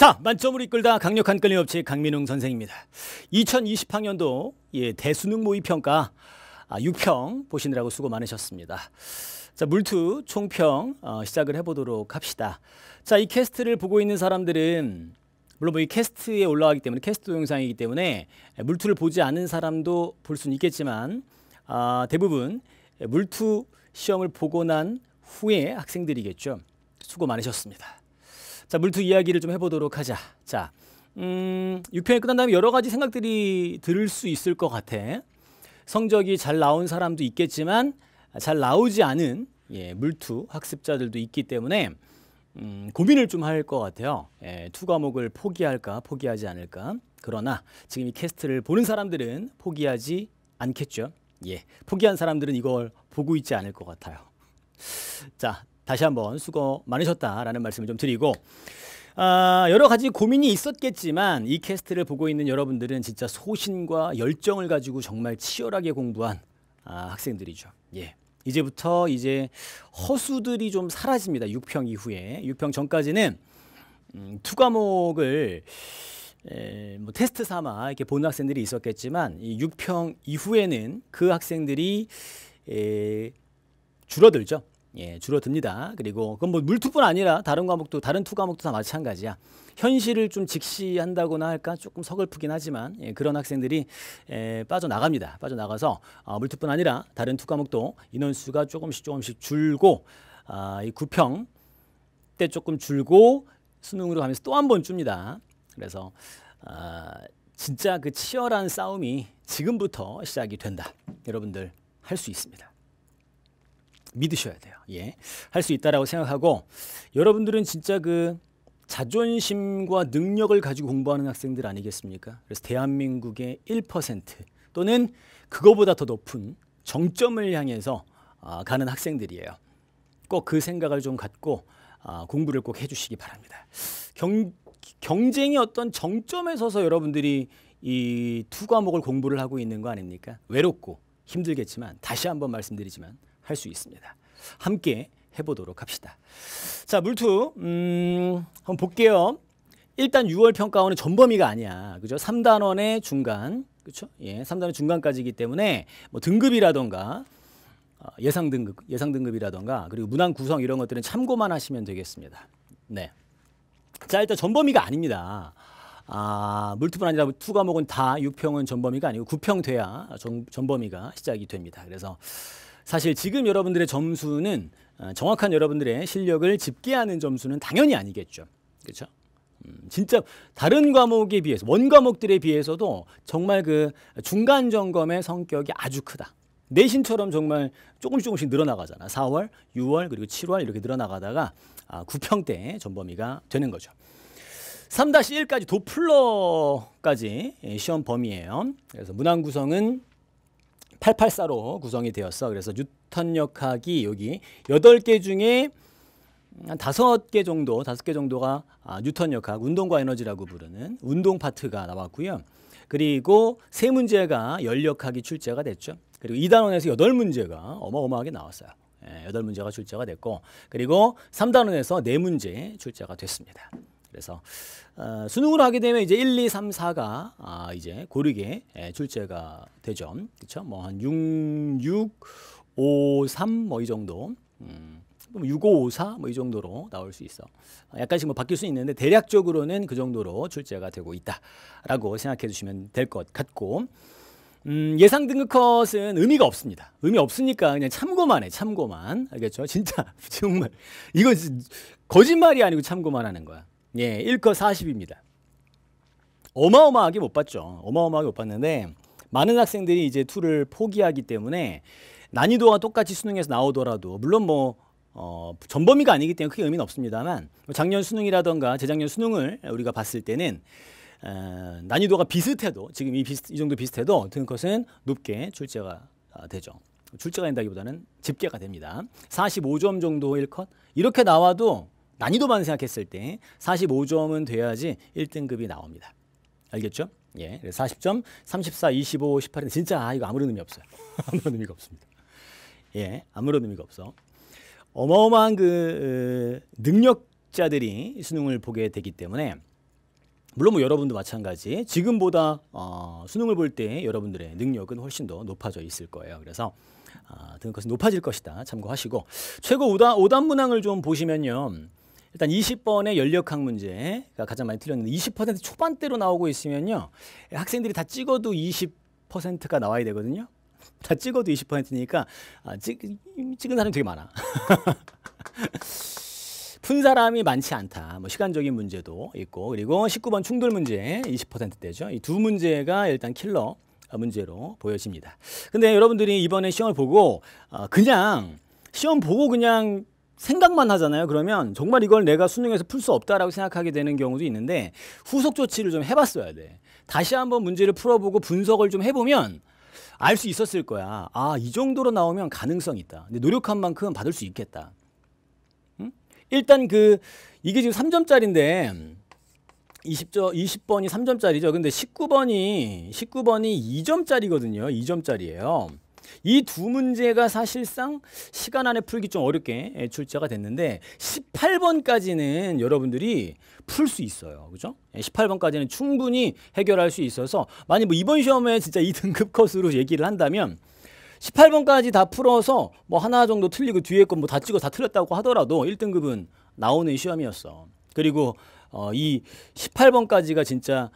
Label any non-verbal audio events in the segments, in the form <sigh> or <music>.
자, 만점을 이끌다 강력한 끌림없이 강민웅 선생입니다. 2020학년도 예, 대수능 모의 평가 아, 6평 보시느라고 수고 많으셨습니다. 자, 물투 총평 어, 시작을 해보도록 합시다. 자, 이 캐스트를 보고 있는 사람들은 물론 뭐 이 캐스트에 올라가기 때문에 캐스트 영상이기 때문에 물투를 보지 않은 사람도 볼 수는 있겠지만 아, 대부분 물투 시험을 보고 난 후에 학생들이겠죠. 수고 많으셨습니다. 자, 물투 이야기를 좀 해보도록 하자. 자, 음, 6편이 끝난 다음에 여러 가지 생각들이 들을 수 있을 것 같아. 성적이 잘 나온 사람도 있겠지만 잘 나오지 않은 예, 물투 학습자들도 있기 때문에 음, 고민을 좀 할 것 같아요. 예, 투 과목을 포기할까 포기하지 않을까. 그러나 지금 이 캐스트를 보는 사람들은 포기하지 않겠죠. 예, 포기한 사람들은 이걸 보고 있지 않을 것 같아요. 자, 다시 한번 수고 많으셨다라는 말씀을 좀 드리고 아, 여러 가지 고민이 있었겠지만 이 캐스트를 보고 있는 여러분들은 진짜 소신과 열정을 가지고 정말 치열하게 공부한 아, 학생들이죠. 예. 이제부터 이제 허수들이 좀 사라집니다. 6평 이후에. 6평 전까지는 음, 두 과목을 에, 뭐 테스트 삼아 이렇게 본 학생들이 있었겠지만 이 6평 이후에는 그 학생들이 에, 줄어들죠. 예, 줄어듭니다. 그리고 그건 뭐 물투뿐 아니라 다른 과목도 다른 투 과목도 다 마찬가지야. 현실을 좀 직시한다거나 할까 조금 서글프긴 하지만 예, 그런 학생들이 예, 빠져나갑니다. 빠져나가서 아, 물투뿐 아니라 다른 투 과목도 인원수가 조금씩 조금씩 줄고 아, 이 구평 때 조금 줄고 수능으로 가면서 또 한 번 줍니다. 그래서 아, 진짜 그 치열한 싸움이 지금부터 시작이 된다. 여러분들 할 수 있습니다. 믿으셔야 돼요. 예. 할 수 있다라고 생각하고 여러분들은 진짜 그 자존심과 능력을 가지고 공부하는 학생들 아니겠습니까? 그래서 대한민국의 1% 또는 그거보다 더 높은 정점을 향해서 아, 가는 학생들이에요. 꼭 그 생각을 좀 갖고 아, 공부를 꼭 해주시기 바랍니다. 경, 경쟁이 어떤 정점에 서서 여러분들이 이 두 과목을 공부를 하고 있는 거 아닙니까? 외롭고 힘들겠지만 다시 한번 말씀드리지만 할수 있습니다. 함께 해보도록 합시다. 자 물투 음, 한번 볼게요. 일단 6월 평가원은 전범위가 아니야. 그죠? 3단원의 중간 그쵸 예, 3단원 의 중간까지이기 때문에 뭐 등급이라던가 어, 예상 등급, 예상 등급이라던가 그리고 문항 구성 이런 것들은 참고만 하시면 되겠습니다. 네. 자, 일단 전범위가 아닙니다. 아, 물투뿐 아니라 투 과목은 다 6평은 전범위가 아니고 9평 돼야 전, 전범위가 시작이 됩니다. 그래서 사실 지금 여러분들의 점수는 어, 정확한 여러분들의 실력을 집계하는 점수는 당연히 아니겠죠. 그렇죠? 음, 진짜 다른 과목에 비해서 원 과목들에 비해서도 정말 그 중간 점검의 성격이 아주 크다. 내신처럼 정말 조금씩 조금씩 늘어나가잖아. 4월, 6월, 그리고 7월 이렇게 늘어나가다가 아, 9평 때 전범위가 되는 거죠. 3-1까지 도플러까지 예, 시험 범위예요. 그래서 문항 구성은 884로 구성이 되었어. 그래서 뉴턴역학이 여기 8개 중에 한 5개 정도, 5개 정도가 아, 뉴턴역학, 운동과 에너지라고 부르는 운동 파트가 나왔고요. 그리고 세 문제가 연력학이 출제가 됐죠. 그리고 2단원에서 여덟 문제가 어마어마하게 나왔어요. 예, 여덟 문제가 출제가 됐고 그리고 3단원에서네문제 출제가 됐습니다. 그래서 어, 수능으로 하게 되면 이제 1, 2, 3, 4가 아, 이제 고르게 예, 출제가 되죠. 그렇죠? 뭐한 6, 6, 5, 3뭐이 정도. 음. 6 5 4뭐이 정도로 나올 수 있어. 어, 약간씩 뭐 바뀔 수 있는데 대략적으로는 그 정도로 출제가 되고 있다라고 생각해 주시면 될 것 같고 음, 예상 등급 컷은 의미가 없습니다. 의미 없으니까 그냥 참고만 해. 참고만. 알겠죠? 진짜 <laughs> 정말 이건 거짓말이 아니고 참고만 하는 거야. 예, 1컷 40입니다. 어마어마하게 못 봤죠. 어마어마하게 못 봤는데 많은 학생들이 이제 2를 포기하기 때문에 난이도가 똑같이 수능에서 나오더라도 물론 뭐 어, 전범위가 아니기 때문에 크게 의미는 없습니다만 뭐 작년 수능이라던가 재작년 수능을 우리가 봤을 때는 어, 난이도가 비슷해도 지금 이, 비슷, 이 정도 비슷해도 등것은 높게 출제가 아, 되죠. 출제가 된다기보다는 집계가 됩니다. 45점 정도 1컷 이렇게 나와도 난이도만 생각했을 때 45점은 돼야지 1등급이 나옵니다. 알겠죠? 예. 40점, 34, 25, 1 8 진짜 아, 이거 아무런 의미 없어요. <laughs> 아무런 의미가 없습니다. 예. 아무런 의미가 없어. 어마어마한 그 어, 능력자들이 수능을 보게 되기 때문에 물론 뭐 여러분도 마찬가지 지금보다 어, 수능을 볼 때 여러분들의 능력은 훨씬 더 높아져 있을 거예요. 그래서 아, 등급은 높아질 것이다 참고하시고 최고 오단, 오단 문항을 좀 보시면요. 일단 20번의 연력학 문제가 가장 많이 틀렸는데 20% 초반대로 나오고 있으면요. 학생들이 다 찍어도 20%가 나와야 되거든요. <laughs> 다 찍어도 20%니까 아, 찍, 찍은 사람이 되게 많아. <laughs> 푼 사람이 많지 않다. 뭐 시간적인 문제도 있고 그리고 19번 충돌 문제 20%대죠. 이 두 문제가 일단 킬러 문제로 보여집니다. 근데 여러분들이 이번에 시험을 보고 어, 그냥 시험 보고 그냥 생각만 하잖아요. 그러면 정말 이걸 내가 수능에서 풀 수 없다라고 생각하게 되는 경우도 있는데 후속 조치를 좀 해봤어야 돼. 다시 한번 문제를 풀어보고 분석을 좀 해보면 알 수 있었을 거야. 아, 이 정도로 나오면 가능성 이 있다. 근데 노력한 만큼 받을 수 있겠다. 응? 일단 그 이게 지금 3점짜리인데 20저 20번이 3점짜리죠. 근데 19번이 19번이 2점짜리거든요. 2점짜리예요. 이두 문제가 사실상 시간 안에 풀기 좀 어렵게 예, 출제가 됐는데 18번까지는 여러분들이 풀 수 있어요. 그죠? 18번까지는 예, 충분히 해결할 수 있어서 만약 뭐 이번 시험에 진짜 2등급 <laughs> 컷으로 얘기를 한다면 18번까지 다 풀어서 뭐 하나 정도 틀리고 뒤에 건뭐다 찍어 다 틀렸다고 하더라도 1등급은 나오는 시험이었어. 그리고 어, 이 18번까지가 진짜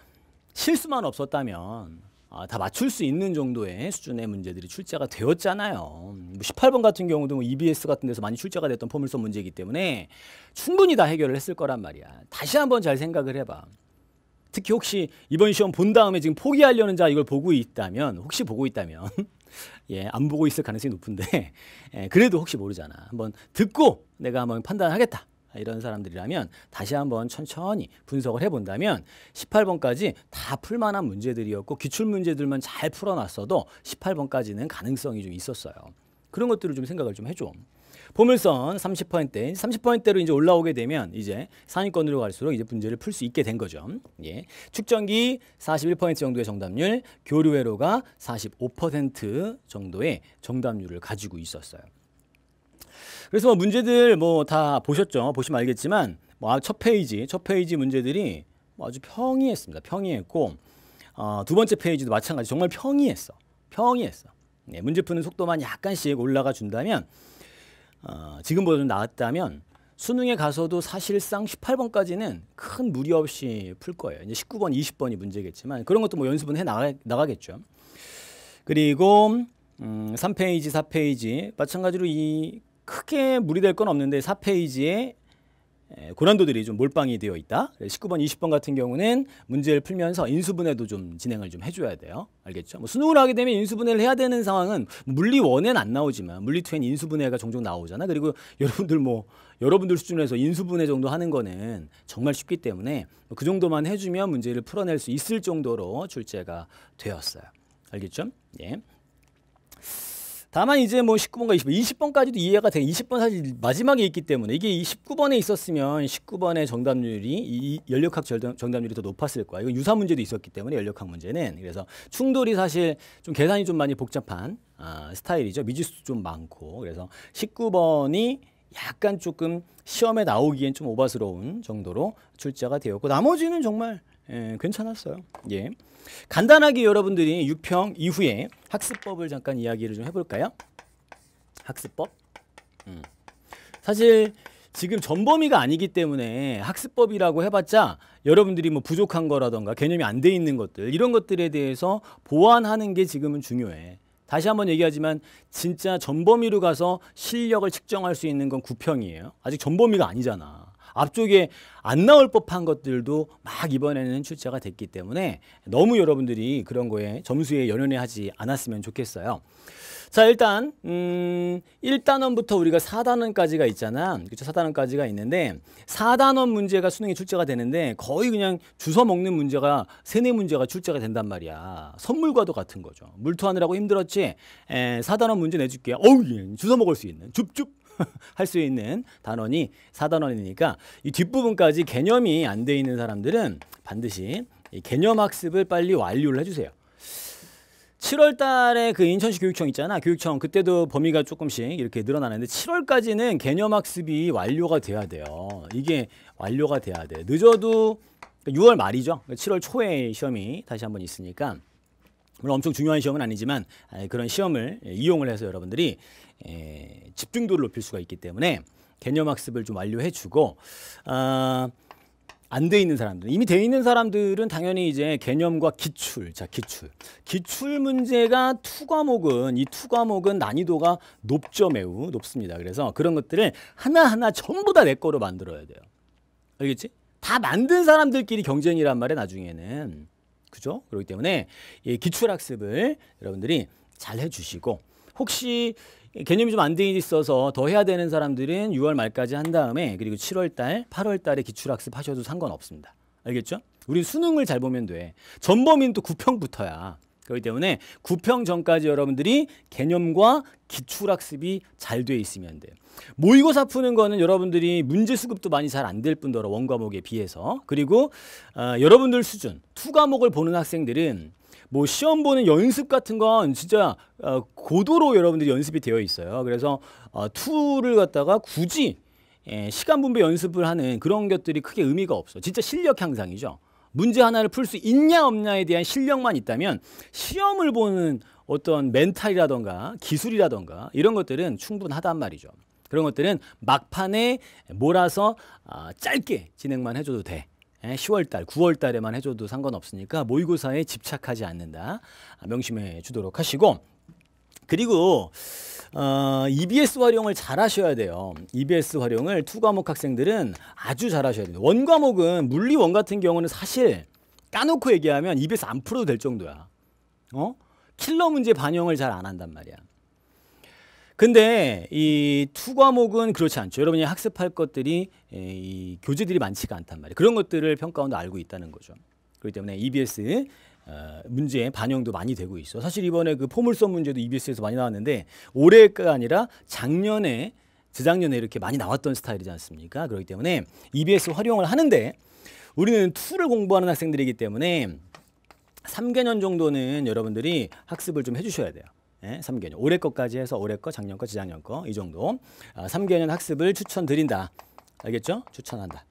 실수만 없었다면 아, 다 맞출 수 있는 정도의 수준의 문제들이 출제가 되었잖아요. 18번 뭐 같은 경우도 뭐 EBS 같은 데서 많이 출제가 됐던 포물선 문제이기 때문에 충분히 다 해결을 했을 거란 말이야. 다시 한번 잘 생각을 해봐. 특히 혹시 이번 시험 본 다음에 지금 포기하려는 자 이걸 보고 있다면 혹시 보고 있다면 <laughs> 예, 안 보고 있을 가능성이 높은데 <laughs> 예, 그래도 혹시 모르잖아. 한번 듣고 내가 한번 판단하겠다. 아, 이런 사람들이라면 다시 한번 천천히 분석을 해본다면 18번까지 다 풀만한 문제들이었고 기출 문제들만 잘 풀어놨어도 18번까지는 가능성이 좀 있었어요. 그런 것들을 좀 생각을 좀 해줘. 보물선 30%대, 30%대로 이제 올라오게 되면 이제 상위권으로 갈수록 이제 문제를 풀 수 있게 된 거죠. 예. 축전기 41%트 정도의 정답률, 교류회로가 45% 정도의 정답률을 가지고 있었어요. 그래서 뭐 문제들 뭐 다 보셨죠? 보시면 알겠지만 뭐첫 아, 페이지, 첫 페이지 문제들이 뭐 아주 평이했습니다. 평이했고 어, 두 번째 페이지도 마찬가지 정말 평이했어. 평이했어. 네, 문제 푸는 속도만 약간씩 올라가 준다면 어, 지금보다 좀 나았다면 수능에 가서도 사실상 18번까지는 큰 무리 없이 풀 거예요. 이제 19번, 20번이 문제겠지만 그런 것도 뭐 연습은 해 나가, 나가겠죠. 그리고 음, 3페이지, 4페이지 마찬가지로 이 크게 무리될 건 없는데 4페이지에 고난도들이 좀 몰빵이 되어 있다. 19번, 그 20번 같은 경우는 문제를 풀면서 인수분해도 좀 진행을 좀 해줘야 돼요. 알겠죠? 뭐 수능을 하게 되면 인수분해를 해야 되는 상황은 물리 원엔안 나오지만 물리 투엔 인수분해가 종종 나오잖아. 그리고 <laughs> 여러분들 뭐 여러분들 수준에서 인수분해 정도 하는 거는 정말 쉽기 때문에 뭐 그 정도만 해주면 문제를 풀어낼 수 있을 정도로 출제가 되었어요. 알겠죠? 예. 다만 이제 뭐 19번과 20번, 20번까지도 이해가 돼. 20번 사실 마지막에 있기 때문에 이게 19번에 있었으면 19번의 정답률이 이 연력학 정답률이 더 높았을 거야. 이건 유사 문제도 있었기 때문에 연력학 문제는 그래서 충돌이 사실 좀 계산이 좀 많이 복잡한 아, 스타일이죠. 미지수도 좀 많고 그래서 19번이 약간 조금 시험에 나오기엔 좀 오바스러운 정도로 출제가 되었고 나머지는 정말 에, 예, 괜찮았어요. 예. 간단하게 여러분들이 6평 이후에 학습법을 잠깐 이야기를 좀 해볼까요? 학습법. 음. 사실 지금 전범위가 아니기 때문에 학습법이라고 해봤자 여러분들이 뭐 부족한 거라던가 개념이 안 돼 있는 것들 이런 것들에 대해서 보완하는 게 지금은 중요해. 다시 한번 얘기하지만 진짜 전범위로 가서 실력을 측정할 수 있는 건 9평이에요. 아직 전범위가 아니잖아. 앞쪽에 안 나올 법한 것들도 막 이번에는 출제가 됐기 때문에 너무 여러분들이 그런 거에 점수에 연연해 하지 않았으면 좋겠어요. 자 일단 음 1단원부터 우리가 4단원까지가 있잖아. 그렇죠? 4단원까지가 있는데 4단원 문제가 수능에 출제가 되는데 거의 그냥 주워 먹는 문제가 세네 문제가 출제가 된단 말이야. 선물과도 같은 거죠. 물투하느라고 힘들었지. 에, 4단원 문제 내줄게. 어우 예, 주워 먹을 수 있는 줍줍 <laughs> 할수 있는 단원이 4단원이니까 이 뒷부분까지 개념이 안 돼 있는 사람들은 반드시 개념 학습을 빨리 완료를 해주세요. 7월 달에 그 인천시 교육청 있잖아. 교육청 그때도 범위가 조금씩 이렇게 늘어나는데 7월까지는 개념 학습이 완료가 돼야 돼요. 이게 완료가 돼야 돼. 늦어도 6월 그러니까 말이죠. 7월 그러니까 초에 시험이 다시 한번 있으니까 물론 엄청 중요한 시험은 아니지만 아, 그런 시험을 이용을 해서 여러분들이 에, 예, 집중도를 높일 수가 있기 때문에 개념 학습을 좀 완료해주고 아, 안 돼 있는 사람들 이미 돼 있는 사람들은 당연히 이제 개념과 기출 자 기출 기출 문제가 투 과목은 이투 과목은 난이도가 높죠 매우 높습니다 그래서 그런 것들을 하나하나 전부 다 내 거로 만들어야 돼요 알겠지 다 만든 사람들끼리 경쟁이란 말에 나중에는 그죠 그렇기 때문에 이 기출 학습을 여러분들이 잘 해주시고 혹시 개념이 좀 안 돼 있어서 더 해야 되는 사람들은 6월 말까지 한 다음에 그리고 7월 달, 8월 달에 기출학습 하셔도 상관없습니다. 알겠죠? 우린 수능을 잘 보면 돼. 전범인 도 9평부터야. 그렇기 때문에 9평 전까지 여러분들이 개념과 기출학습이 잘 돼 있으면 돼요. 모의고사 푸는 거는 여러분들이 문제 수급도 많이 잘 안 될 뿐더러 원 과목에 비해서 그리고 어, 여러분들 수준, 투 과목을 보는 학생들은 뭐 시험 보는 연습 같은 건 진짜 어, 고도로 여러분들이 연습이 되어 있어요. 그래서 어, 툴을 갖다가 굳이 예, 시간 분배 연습을 하는 그런 것들이 크게 의미가 없어. 진짜 실력 향상이죠. 문제 하나를 풀 수 있냐 없냐에 대한 실력만 있다면 시험을 보는 어떤 멘탈이라던가 기술이라던가 이런 것들은 충분하단 말이죠. 그런 것들은 막판에 몰아서 아, 짧게 진행만 해줘도 돼. 10월달, 예, 9월달에만 해줘도 상관없으니까 모의고사에 집착하지 않는다 아, 명심해 주도록 하시고 그리고 어, EBS 활용을 잘 하셔야 돼요. EBS 활용을 투 과목 학생들은 아주 잘 하셔야 돼요. 원 과목은 물리원 같은 경우는 사실 까놓고 얘기하면 EBS 안 풀어도 될 정도야. 어? 킬러 문제 반영을 잘 안 한단 말이야. 근데 이 투과목은 그렇지 않죠. 여러분이 학습할 것들이 예, 이 교재들이 많지가 않단 말이에요. 그런 것들을 평가원도 알고 있다는 거죠. 그렇기 때문에 EBS 어, 문제 에 반영도 많이 되고 있어. 사실 이번에 그 포물선 문제도 EBS에서 많이 나왔는데 올해가 아니라 작년에 재작년에 이렇게 많이 나왔던 스타일이지 않습니까? 그렇기 때문에 EBS 활용을 하는데 우리는 투를 공부하는 학생들이기 때문에 3개년 정도는 여러분들이 학습을 좀 해주셔야 돼요. 3개년. 예, 올해 것까지 해서 올해 거, 작년 거, 지작년 거 이 정도. 3개년 아, 학습을 추천드린다. 알겠죠? 추천한다.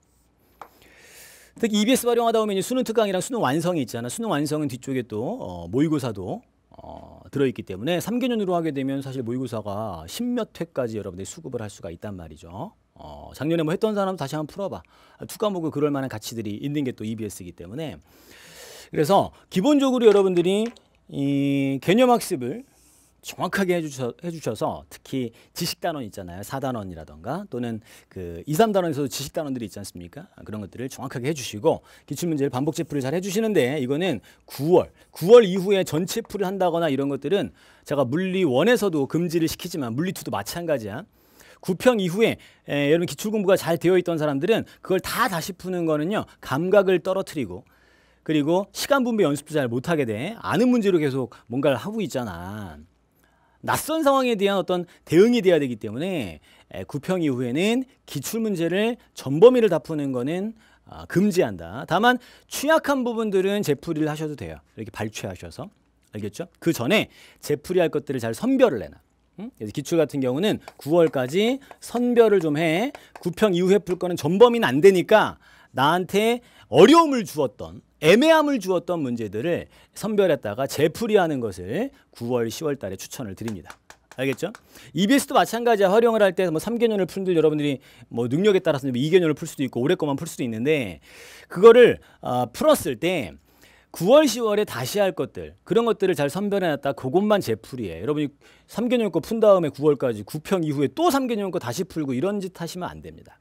특히 EBS 활용하다 보면 수능 특강이랑 수능 완성이 있잖아. 수능 완성은 뒤쪽에 또 어, 모의고사도 어, 들어있기 때문에 3개년으로 하게 되면 사실 모의고사가 10몇 회까지 여러분들이 수급을 할 수가 있단 말이죠. 어, 작년에 뭐 했던 사람 다시 한번 풀어봐. 두 아, 과목을 그럴 만한 가치들이 있는 게 또 EBS이기 때문에 그래서 기본적으로 여러분들이 이 개념 학습을 정확하게 해주셔, 해주셔서 특히 지식단원 있잖아요. 4단원이라던가 또는 그 2, 3단원에서도 지식단원들이 있지 않습니까? 그런 것들을 정확하게 해주시고 기출문제를 반복 제풀을 잘 해주시는데 이거는 9월, 9월 이후에 전체풀을 한다거나 이런 것들은 제가 물리원에서도 금지를 시키지만 물리2도 마찬가지야. 9평 이후에 에, 여러분 기출 공부가 잘 되어 있던 사람들은 그걸 다 다시 푸는 거는요. 감각을 떨어뜨리고 그리고 시간 분배 연습도 잘 못하게 돼. 아는 문제로 계속 뭔가를 하고 있잖아. 낯선 상황에 대한 어떤 대응이 돼야 되기 때문에 구평 이후에는 기출 문제를 전범위를 다 푸는 거는 아, 금지한다. 다만 취약한 부분들은 재풀이를 하셔도 돼요. 이렇게 발췌하셔서 알겠죠? 그 전에 재풀이할 것들을 잘 선별을 해놔. 응? 그래서 기출 같은 경우는 9월까지 선별을 좀 해. 구평 이후에 풀 거는 전범위는 안 되니까 나한테 어려움을 주었던 애매함을 주었던 문제들을 선별했다가 재풀이하는 것을 9월, 10월 달에 추천을 드립니다. 알겠죠? EBS도 마찬가지야. 활용을 할 때 뭐 3개년을 푼들 여러분들이 뭐 능력에 따라서 2개년을 뭐 풀 수도 있고 올해 것만 풀 수도 있는데 그거를 어, 풀었을 때 9월, 10월에 다시 할 것들 그런 것들을 잘 선별해놨다 그것만 재풀이해 여러분이 3개년 거 푼 다음에 9월까지 9평 이후에 또 3개년 거 다시 풀고 이런 짓 하시면 안 됩니다.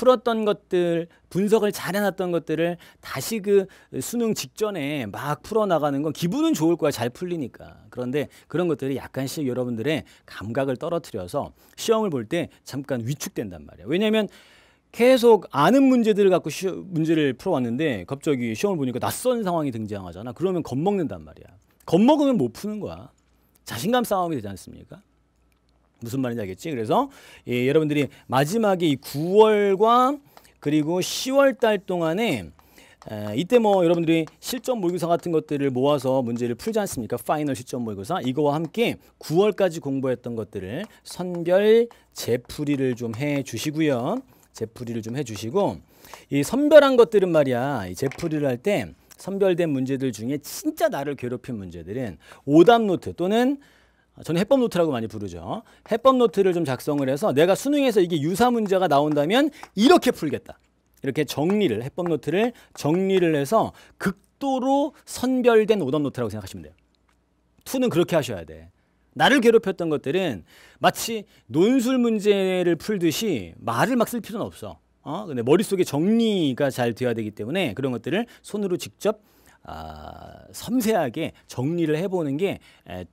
풀었던 것들 분석을 잘 해놨던 것들을 다시 그 수능 직전에 막 풀어나가는 건 기분은 좋을 거야 잘 풀리니까 그런데 그런 것들이 약간씩 여러분들의 감각을 떨어뜨려서 시험을 볼 때 잠깐 위축된단 말이야 왜냐하면 계속 아는 문제들을 갖고 시, 문제를 풀어왔는데 갑자기 시험을 보니까 낯선 상황이 등장하잖아 그러면 겁먹는단 말이야 겁먹으면 못 푸는 거야 자신감 싸움이 되지 않습니까 무슨 말인지 알겠지? 그래서 예, 여러분들이 마지막에 9월과 그리고 10월 달 동안에 에, 이때 뭐 여러분들이 실전 모의고사 같은 것들을 모아서 문제를 풀지 않습니까? 파이널 실전 모의고사 이거와 함께 9월까지 공부했던 것들을 선별 재풀이를 좀 해주시고요. 재풀이를 좀 해주시고 이 선별한 것들은 말이야 이 재풀이를 할 때 선별된 문제들 중에 진짜 나를 괴롭힌 문제들은 오답 노트 또는 아, 저는 해법 노트라고 많이 부르죠. 해법 노트를 좀 작성을 해서 내가 수능에서 이게 유사 문제가 나온다면 이렇게 풀겠다. 이렇게 정리를 해법 노트를 정리를 해서 극도로 선별된 오답 노트라고 생각하시면 돼요. 투는 그렇게 하셔야 돼. 나를 괴롭혔던 것들은 마치 논술 문제를 풀듯이 말을 막 쓸 필요는 없어. 어? 근데 머릿속에 정리가 잘돼야 되기 때문에 그런 것들을 손으로 직접 아, 섬세하게 정리를 해보는 게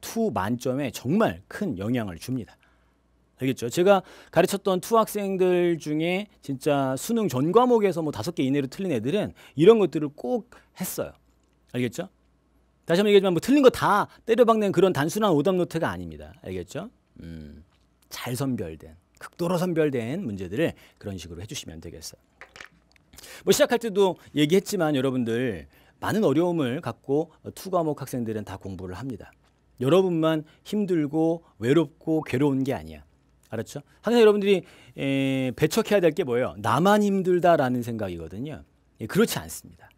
투 만점에 정말 큰 영향을 줍니다. 알겠죠? 제가 가르쳤던 투 학생들 중에 진짜 수능 전 과목에서 뭐 다섯 개 이내로 틀린 애들은 이런 것들을 꼭 했어요. 알겠죠? 다시 한번 얘기하지만 뭐 틀린 거 다 때려박는 그런 단순한 오답 노트가 아닙니다. 알겠죠? 음, 잘 선별된, 극도로 선별된 문제들을 그런 식으로 해주시면 되겠어요. 뭐 시작할 때도 얘기했지만 여러분들 많은 어려움을 갖고 투 어, 과목 학생들은 다 공부를 합니다. 여러분만 힘들고 외롭고 괴로운 게 아니야. 알았죠? 항상 여러분들이 에, 배척해야 될 게 뭐예요? 나만 힘들다라는 생각이거든요. 예, 그렇지 않습니다.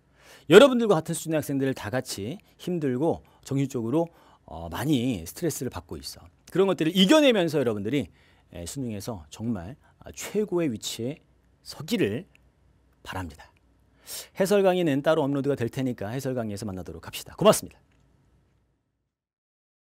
여러분들과 같은 수준의 학생들을 다 같이 힘들고 정신적으로 어, 많이 스트레스를 받고 있어. 그런 것들을 이겨내면서 여러분들이 에, 수능에서 정말 아, 최고의 위치에 서기를 바랍니다. 해설 강의는 따로 업로드가 될 테니까 해설 강의에서 만나도록 합시다. 고맙습니다.